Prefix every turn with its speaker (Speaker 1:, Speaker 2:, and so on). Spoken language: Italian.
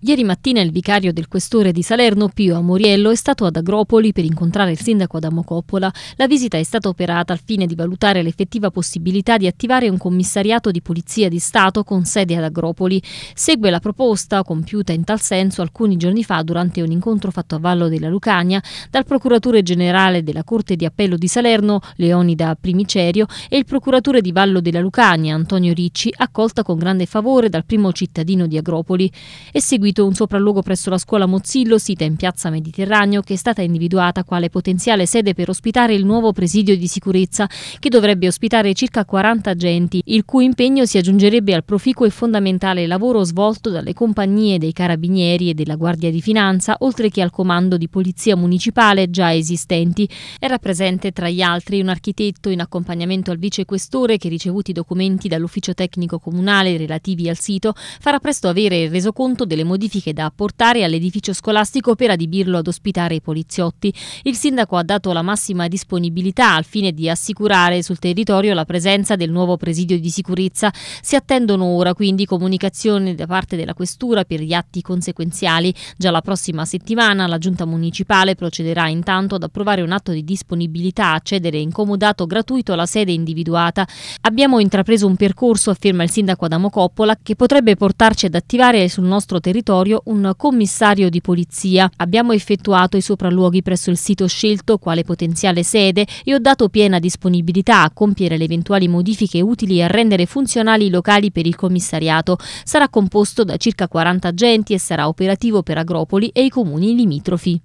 Speaker 1: Ieri mattina il vicario del questore di Salerno, Pio Amoriello, è stato ad Agropoli per incontrare il sindaco Adamo Coppola. La visita è stata operata al fine di valutare l'effettiva possibilità di attivare un commissariato di polizia di Stato con sede ad Agropoli. Segue la proposta, compiuta in tal senso alcuni giorni fa durante un incontro fatto a Vallo della Lucania, dal procuratore generale della Corte di Appello di Salerno, Leonida Primicerio, e il procuratore di Vallo della Lucania, Antonio Ricci, accolta con grande favore dal primo cittadino di Agropoli. È seguito un sopralluogo presso la scuola Mozzillo, sita in piazza Mediterraneo, che è stata individuata quale potenziale sede per ospitare il nuovo presidio di sicurezza, che dovrebbe ospitare circa 40 agenti, il cui impegno si aggiungerebbe al proficuo e fondamentale lavoro svolto dalle compagnie dei carabinieri e della Guardia di Finanza, oltre che al comando di polizia municipale già esistenti. Era presente tra gli altri un architetto in accompagnamento al vicequestore che ricevuti i documenti dall'ufficio tecnico comunale relativi al sito farà presto avere il resoconto delle modifiche modifiche da apportare all'edificio scolastico per adibirlo ad ospitare i poliziotti. Il sindaco ha dato la massima disponibilità al fine di assicurare sul territorio la presenza del nuovo presidio di sicurezza. Si attendono ora quindi comunicazioni da parte della questura per gli atti conseguenziali. Già la prossima settimana la giunta municipale procederà intanto ad approvare un atto di disponibilità a cedere incomodato gratuito alla sede individuata. Abbiamo intrapreso un percorso, afferma il sindaco Adamo Coppola, che potrebbe portarci ad attivare sul nostro territorio territorio un commissario di polizia. Abbiamo effettuato i sopralluoghi presso il sito scelto quale potenziale sede e ho dato piena disponibilità a compiere le eventuali modifiche utili a rendere funzionali i locali per il commissariato. Sarà composto da circa 40 agenti e sarà operativo per Agropoli e i comuni limitrofi.